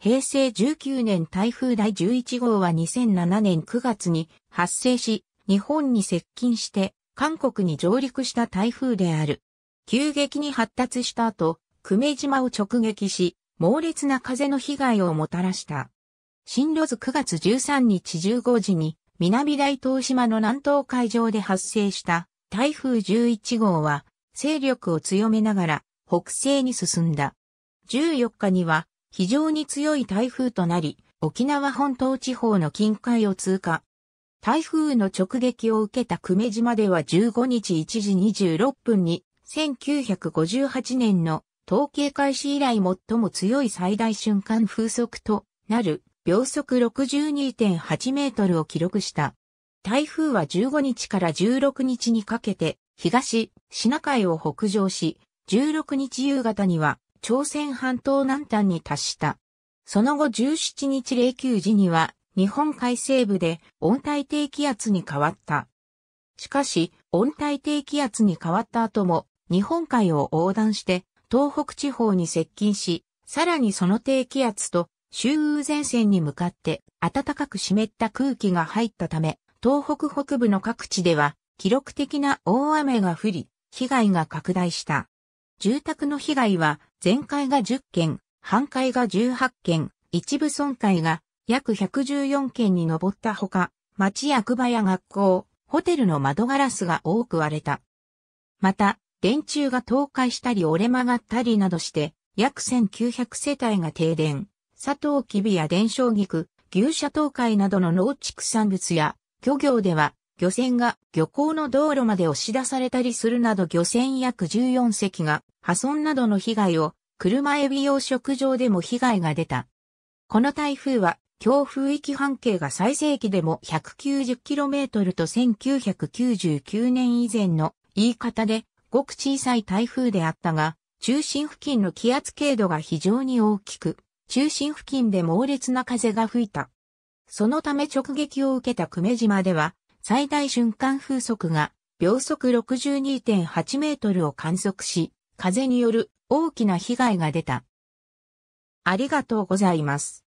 平成19年台風第11号は2007年9月に発生し、日本に接近して韓国に上陸した台風である。急激に発達した後、久米島を直撃し、猛烈な風の被害をもたらした。進路図9月13日15時に南大東島の南東海上で発生した台風11号は勢力を強めながら北西に進んだ。14日には非常に強い台風となり、沖縄本島地方の近海を通過。台風の直撃を受けた久米島では15日1時26分に、1958年の統計開始以来最も強い最大瞬間風速となる秒速62.8メートルを記録した。台風は15日から16日にかけて東シナ海を北上し、16日夕方には朝鮮半島南端に達した。その後17日09時には日本海西部で温帯低気圧に変わった。しかし、温帯低気圧に変わった後も日本海を横断して東北地方に接近し、さらにその低気圧と周雨前線に向かって暖かく湿った空気が入ったため、東北北部の各地では記録的な大雨が降り、被害が拡大した。住宅の被害は全壊が10件、半壊が18件、一部損壊が約114件に上ったほか、町役場や学校、ホテルの窓ガラスが多く割れた。また、電柱が倒壊したり折れ曲がったりなどして、約1900世帯が停電、佐藤きびや伝承菊、牛舎倒壊などの農畜産物や、漁業では漁船が漁港の道路まで押し出されたりするなど漁船約14隻が破損などの被害を車エビ養殖場でも被害が出た。この台風は強風域半径が最盛期でも 190km と1999年以前の言い方でごく小さい台風であったが、中心付近の気圧経度が非常に大きく、中心付近で猛烈な風が吹いた。そのため直撃を受けた久米島では、最大瞬間風速が秒速62.8メートルを観測し、風による大きな被害が出た。ありがとうございます。